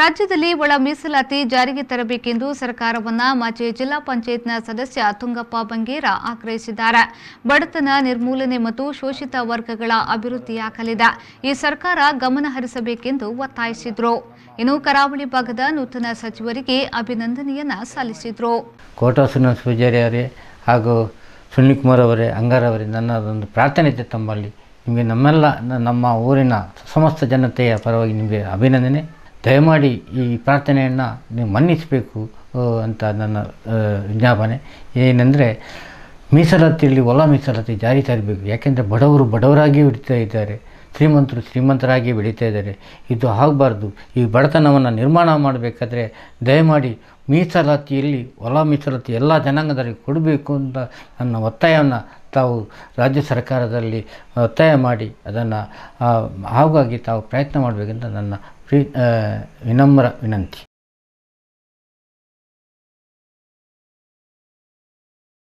ರಾಜ್ಯದಲ್ಲಿ ಒಳ ಮೀಸಲಾತಿ ಜಾರಿಗೆ ತರಬೇಕೆಂದು ಸರ್ಕಾರವನ್ನು ಮಾಜಿ ಜಿಲ್ಲಾ ಪಂಚಾಯತ್ನ ಸದಸ್ಯ ತುಂಗಪ್ಪ ಬಂಗೇರ ಆಗ್ರಹಿಸಿದ್ದಾರೆ ಬಡತನ ನಿರ್ಮೂಲನೆ ಮತ್ತು ಶೋಷಿತ ವರ್ಗಗಳ ಅಭಿವೃದ್ಧಿಯಾಗಲಿದೆ ಈ ಸರ್ಕಾರ ಗಮನ ಹರಿಸಬೇಕೆಂದು ಒತ್ತಾಯಿಸಿದರು ಇನ್ನು ಕರಾವಳಿ ಭಾಗದ ನೂತನ ಸಚಿವರಿಗೆ ಅಭಿನಂದನೆಯನ್ನ ಸಲ್ಲಿಸಿದರು ಕೋಟಾ ಸುನ ಪೂಜಾರಿ ಅವರೇ ಹಾಗೂ ಸುನಿಲ್ ಕುಮಾರ್ ಅವರೇ ಅಂಗಾರವರೇ ನನ್ನ ಒಂದು ಪ್ರಾರ್ಥನೆ ಇದೆ ತಮ್ಮಲ್ಲಿ ನಿಮಗೆ ನಮ್ಮೆಲ್ಲ ನಮ್ಮ ಊರಿನ ಸಮಸ್ತ ಜನತೆಯ ಪರವಾಗಿ ನಿಮಗೆ ಅಭಿನಂದನೆ ದಯಮಾಡಿ ಈ ಪ್ರಾರ್ಥನೆಯನ್ನು ನೀವು ಮನ್ನಿಸಬೇಕು ಅಂತ ನನ್ನ ವಿಜ್ಞಾಪನೆ ಏನೆಂದರೆ ಮೀಸಲಾತಿಯಲ್ಲಿ ಒಲ ಮೀಸಲಾತಿ ಜಾರಿ ತರಬೇಕು ಯಾಕೆಂದರೆ ಬಡವರು ಬಡವರಾಗಿಯೇ ಇರ್ತಾ ಇದ್ದಾರೆ ಶ್ರೀಮಂತರು ಶ್ರೀಮಂತರಾಗಿ ಬೆಳೀತಾ ಇದ್ದಾರೆ ಇದು ಆಗಬಾರ್ದು ಈ ಬಡತನವನ್ನು ನಿರ್ಮಾಣ ಮಾಡಬೇಕಾದ್ರೆ ದಯಮಾಡಿ ಮೀಸಲಾತಿಯಲ್ಲಿ ಹೊಲ ಮೀಸಲಾತಿ ಎಲ್ಲ ಜನಾಂಗದಲ್ಲಿ ಕೊಡಬೇಕು ಅಂತ ನನ್ನ ಒತ್ತಾಯವನ್ನು ತಾವು ರಾಜ್ಯ ಸರ್ಕಾರದಲ್ಲಿ ಒತ್ತಾಯ ಮಾಡಿ ಅದನ್ನು ಹಾಗಾಗಿ ತಾವು ಪ್ರಯತ್ನ ಮಾಡಬೇಕಂತ ನನ್ನ ಪ್ರೀ ವಿನಮ್ರ ವಿನಂತಿ